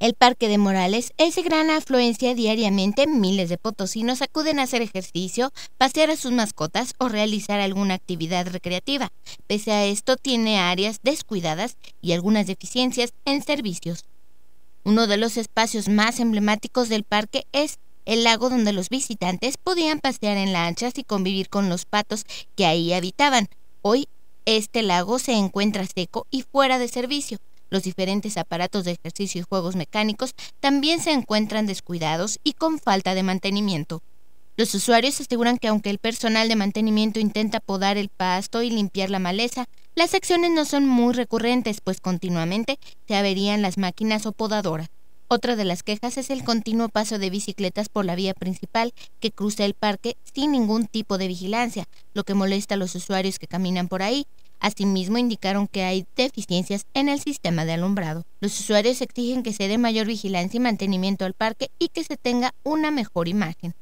El Parque de Morales es de gran afluencia diariamente. Miles de potosinos acuden a hacer ejercicio, pasear a sus mascotas o realizar alguna actividad recreativa. Pese a esto, tiene áreas descuidadas y algunas deficiencias en servicios. Uno de los espacios más emblemáticos del parque es el lago donde los visitantes podían pasear en lanchas y convivir con los patos que ahí habitaban. Hoy este lago se encuentra seco y fuera de servicio. Los diferentes aparatos de ejercicio y juegos mecánicos también se encuentran descuidados y con falta de mantenimiento. Los usuarios aseguran que aunque el personal de mantenimiento intenta podar el pasto y limpiar la maleza, las acciones no son muy recurrentes, pues continuamente se averían las máquinas o podadoras. Otra de las quejas es el continuo paso de bicicletas por la vía principal que cruza el parque sin ningún tipo de vigilancia, lo que molesta a los usuarios que caminan por ahí. Asimismo, indicaron que hay deficiencias en el sistema de alumbrado. Los usuarios exigen que se dé mayor vigilancia y mantenimiento al parque y que se tenga una mejor imagen.